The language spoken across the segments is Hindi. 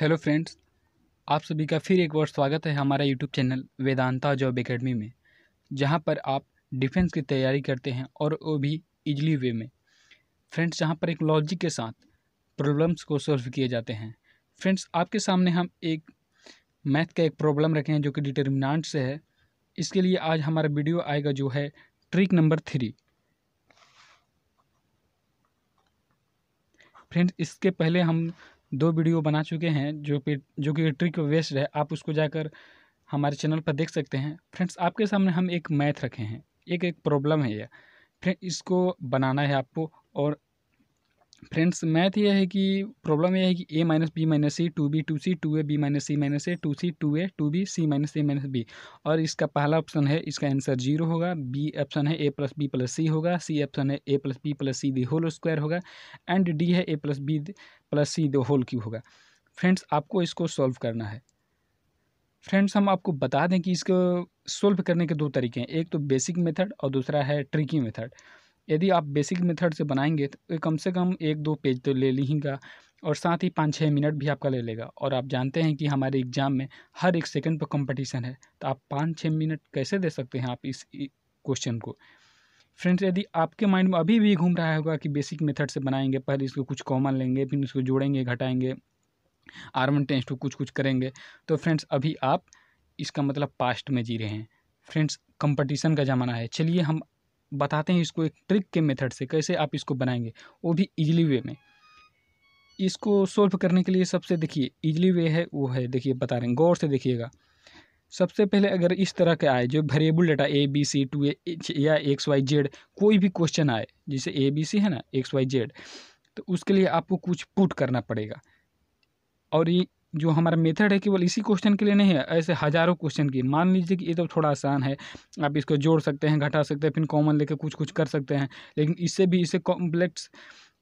हेलो फ्रेंड्स आप सभी का फिर एक बार स्वागत है हमारा YouTube channel Vedanta job academy में जहां पर आप डिफेंस की तैयारी करते हैं और वो भी इजली वे में फ्रेंड्स जहां पर एक लॉजिक के साथ प्रॉब्लम्स को सॉल्व किए जाते हैं फ्रेंड्स आपके सामने हम एक मैथ का एक प्रॉब्लम रखे हैं जो कि डिटर्मिनाट से है इसके लिए आज हमारा वीडियो आएगा जो है ट्रिक नंबर थ्री फ्रेंड्स इसके पहले हम दो वीडियो बना चुके हैं जो कि जो कि ट्रिक वेस्ट है आप उसको जाकर हमारे चैनल पर देख सकते हैं फ्रेंड्स आपके सामने हम एक मैथ रखे हैं एक एक प्रॉब्लम है यह फ्रेंड इसको बनाना है आपको और फ्रेंड्स मैथ ये है कि प्रॉब्लम ये है कि A minus B minus C two B two C two A B minus C minus A two C two A two B C minus A minus B और इसका पहला ऑप्शन है इसका आंसर जीरो होगा बी ऑप्शन है A plus B plus C होगा सी ऑप्शन है A plus B plus C the whole square होगा एंड डी है A plus B plus C the whole cube होगा फ्रेंड्स आपको इसको सॉल्व करना है फ्रेंड्स हम आपको बता दें कि इसको सोल्व करने के दो तरीके हैं एक तो बेसिक मेथड और दूसरा है ट्रिकी मेथड यदि आप बेसिक मेथड से बनाएंगे तो कम से कम एक दो पेज तो ले लीगा और साथ ही पाँच छः मिनट भी आपका ले लेगा और आप जानते हैं कि हमारे एग्ज़ाम में हर एक सेकंड पर कंपटीशन है तो आप पाँच छः मिनट कैसे दे सकते हैं आप इस क्वेश्चन को फ्रेंड्स यदि आपके माइंड में अभी भी घूम रहा होगा कि बेसिक मेथड से बनाएंगे पहले इसको कुछ कॉमन लेंगे फिर इसको जोड़ेंगे घटाएंगे आर वन टेंस टू कुछ कुछ करेंगे तो फ्रेंड्स अभी आप इसका मतलब पास्ट में जी रहे हैं फ्रेंड्स कंपटीशन का ज़माना है चलिए हम बताते हैं इसको एक ट्रिक के मेथड से कैसे आप इसको बनाएंगे वो भी इजीली वे में इसको सोल्व करने के लिए सबसे देखिए इजीली वे है वो है देखिए बता रहे हैं गौर से देखिएगा सबसे पहले अगर इस तरह के आए जो variable data A B C to H या एक्स वाई जेड कोई भी क्वेश्चन आए जैसे ए बी सी है ना एक्स वाई जेड तो उसके लिए आपको कुछ पुट करना पड़ेगा और ये जो हमारा मेथड है केवल इसी क्वेश्चन के लिए नहीं है ऐसे हज़ारों क्वेश्चन की मान लीजिए कि ये तो थोड़ा आसान है आप इसको जोड़ सकते हैं घटा सकते हैं फिर कॉमन लेकर कुछ कुछ कर सकते हैं लेकिन इससे भी इसे कॉम्प्लेक्स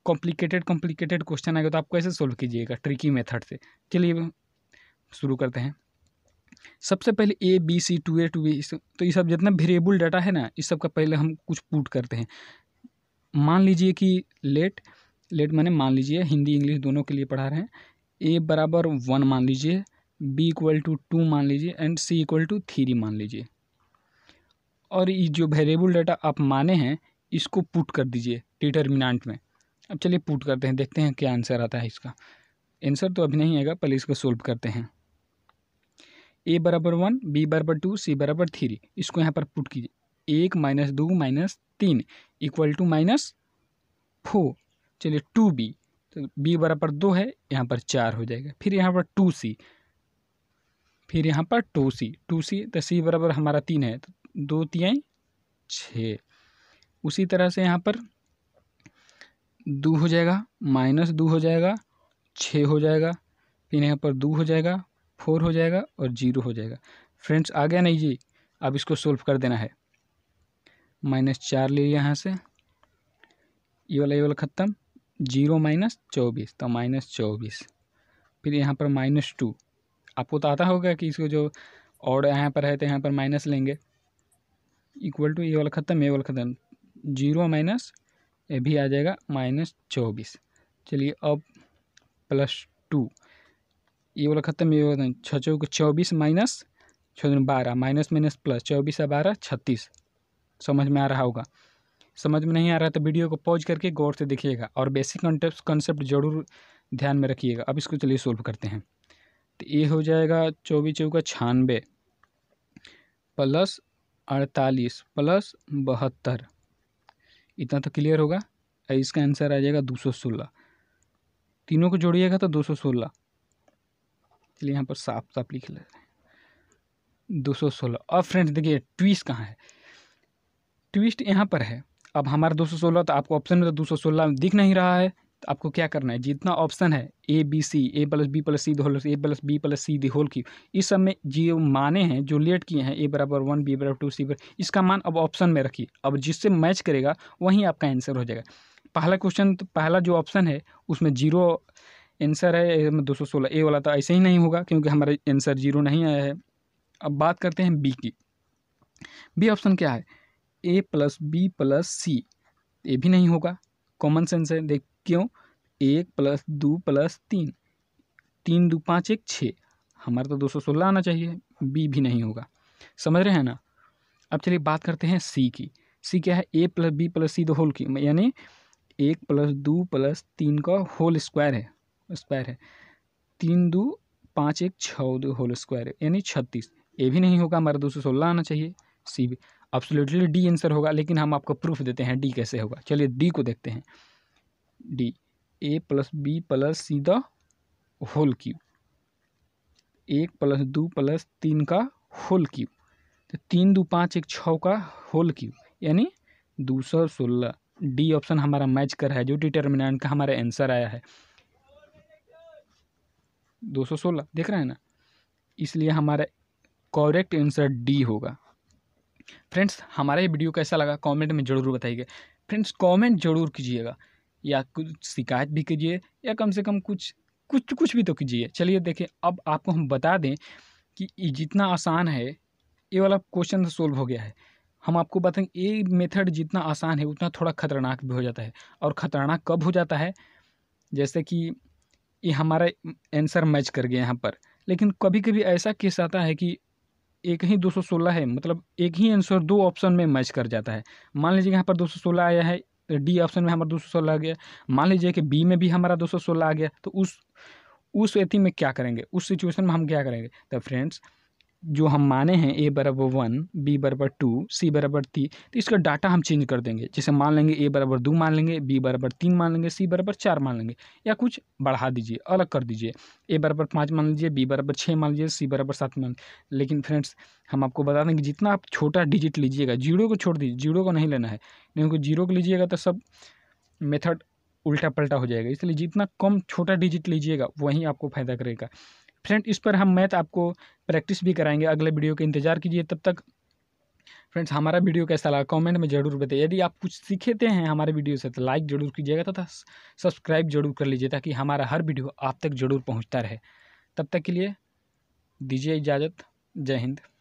कॉम्प्लिकेटेड कॉम्प्लिकेटेड क्वेश्चन आएगा तो आप कैसे सोल्व कीजिएगा ट्रिकी मेथड से चलिए शुरू करते हैं सबसे पहले A B C two A two B तो ये सब जितना वेरिएबल डाटा है ना इस सब का पहले हम कुछ पुट करते हैं मान लीजिए कि लेट लेट मैंने मान लीजिए हिंदी इंग्लिश दोनों के लिए पढ़ा रहे हैं ए बराबर वन मान लीजिए बी इक्वल टू टू मान लीजिए and C equal to three मान लीजिए और ये जो वेरिएबल डाटा आप माने हैं इसको पुट कर दीजिए डिटर्मिनाट में अब चलिए पुट करते हैं देखते हैं क्या आंसर आता है इसका आंसर तो अभी नहीं आएगा पहले इसको सोल्व करते हैं ए बराबर वन बी बराबर टू सी बराबर थ्री इसको यहाँ पर पुट कीजिए एक माइनस दो माइनस तीन इक्वल टू माइनस फोर चलिए टू बी तो बी बराबर दो है यहाँ पर चार हो जाएगा फिर यहाँ पर टू सी फिर यहाँ पर टू सी टू सी तो सी बराबर हमारा तीन है तो दो तियाई छः उसी तरह से यहाँ पर दो हो जाएगा माइनस दो हो जाएगा छः हो जाएगा फिर यहाँ पर दो हो जाएगा फोर हो जाएगा और जीरो हो जाएगा फ्रेंड्स आ गया नहीं जी अब इसको सोल्व कर देना है माइनस चार ले लिया यहाँ से ये वाला ये वाला ख़त्म जीरो माइनस चौबीस तो माइनस चौबीस फिर यहाँ पर माइनस टू आपको तो आता होगा कि इसको जो और यहाँ पर है तो यहाँ पर माइनस लेंगे इक्वल टू ये वाला ख़त्म ये वाला ख़त्म जीरो माइनस ये भी आ जाएगा माइनस चौबीस चलिए अब प्लस टू ये वाला ख़त्म ये वाला छः चौक चौबीस माइनस छः बारह माइनस माइनस प्लस चौबीस बारह छत्तीस समझ में आ रहा होगा समझ में नहीं आ रहा तो वीडियो को पॉज करके गौर से देखिएगा और बेसिक कंसेप्ट जरूर ध्यान में रखिएगा अब इसको चलिए सोल्व करते हैं तो ये हो जाएगा चौबीस चौका छानबे प्लस अड़तालीस प्लस बहत्तर इतना तो क्लियर होगा इसका आंसर आ जाएगा दो सौ सोलह तीनों को जोड़िएगा तो दो सौ सोलह चलिए यहाँ पर साफ साफ लिख ले दो सौ सोलह और फ्रेंड्स देखिए ट्विस्ट कहाँ है ट्विस्ट यहाँ पर है अब हमारा दो सौ सोलह तो आपको ऑप्शन में तो दो सौ सोलह दिख नहीं रहा है तो आपको क्या करना है जितना ऑप्शन है A B C A plus B plus C whole A plus B plus C the whole की इस सब में जो माने हैं जो लेट किए हैं ए बराबर वन बी बराबर टू सी बराबर इसका मान अब ऑप्शन में रखिए अब जिससे मैच करेगा वहीं आपका आंसर हो जाएगा पहला क्वेश्चन तो पहला जो ऑप्शन है उसमें जीरो आंसर है दो सौ सोलह ए वाला तो ऐसे ही नहीं होगा क्योंकि हमारा आंसर जीरो नहीं आया है अब बात करते हैं बी की बी ऑप्शन क्या है A plus B plus C ये भी नहीं होगा कॉमन सेंस है देख क्यों एक प्लस दो प्लस तीन तीन दो पाँच एक छः हमारा तो दो सौ सोलह आना चाहिए बी भी नहीं होगा समझ रहे हैं ना अब चलिए बात करते हैं सी की सी क्या है A plus B plus C the whole की यानी एक प्लस दो प्लस तीन का होल स्क्वायर है स्क्वायर है तीन दो पाँच एक छः होल स्क्वायर है यानी छत्तीस ये भी नहीं होगा हमारा दो सौ सोलह आना चाहिए सी भी ऑब्सोल्युटली डी आंसर होगा लेकिन हम आपको प्रूफ देते हैं डी कैसे होगा चलिए डी को देखते हैं D A plus B plus C the whole cube एक प्लस दो प्लस तीन का होल क्यूब तो तीन दो पाँच एक छः का होल क्यू यानी दो सौ सोलह डी ऑप्शन हमारा मैच कर रहा है जो डिटर्मिनेंट का हमारा आंसर आया है दो सौ सोलह देख रहे हैं ना इसलिए हमारा करेक्ट आंसर डी होगा फ्रेंड्स हमारा ये वीडियो कैसा लगा कमेंट में ज़रूर बताइएगा फ्रेंड्स कमेंट ज़रूर कीजिएगा या कुछ शिकायत भी कीजिए या कम से कम कुछ कुछ कुछ भी तो कीजिए चलिए देखिए अब आपको हम बता दें कि ये जितना आसान है ये वाला क्वेश्चन सोल्व तो हो गया है हम आपको बताएंगे ये मेथड जितना आसान है उतना थोड़ा खतरनाक भी हो जाता है और ख़तरनाक कब हो जाता है जैसे कि ये हमारा आंसर मैच कर गया यहाँ पर लेकिन कभी कभी ऐसा केस आता है कि एक ही 216 है मतलब एक ही आंसर दो ऑप्शन में मैच कर जाता है मान लीजिए यहाँ पर 216 आया है डी तो ऑप्शन में हमारा 216 आ गया मान लीजिए कि बी में भी हमारा 216 आ गया तो उस उस स्थिति में क्या करेंगे उस सिचुएशन में हम क्या करेंगे तो फ्रेंड्स जो हम माने हैं ए बराबर वन बी बराबर टू सी बराबर थ्री तो इसका डाटा हम चेंज कर देंगे जैसे मान लेंगे ए बराबर दो मान लेंगे बी बराबर तीन मान लेंगे सी बराबर चार मान लेंगे या कुछ बढ़ा दीजिए अलग कर दीजिए ए बराबर पाँच मान लीजिए बी बराबर छः मान लीजिए सी बराबर सात मान लेकिन फ्रेंड्स हम आपको बता दें कि जितना आप छोटा डिजिट लीजिएगा जीरो को छोड़ दीजिए जीरो को नहीं लेना है क्योंकि जीरो तो को लीजिएगा तो सब मेथड उल्टा पलटा हो जाएगा इसलिए जितना कम छोटा डिजिट लीजिएगा वही आपको फ़ायदा करेगा फ्रेंड इस पर हम मैथ आपको प्रैक्टिस भी कराएंगे अगले वीडियो के इंतजार कीजिए तब तक फ्रेंड्स हमारा वीडियो कैसा लगा कमेंट में जरूर बताइए यदि आप कुछ सीखेते हैं हमारे वीडियो से तो लाइक जरूर कीजिएगा तथा सब्सक्राइब जरूर कर लीजिए ताकि हमारा हर वीडियो आप तक जरूर पहुँचता रहे तब तक के लिए दीजिए इजाज़त जय हिंद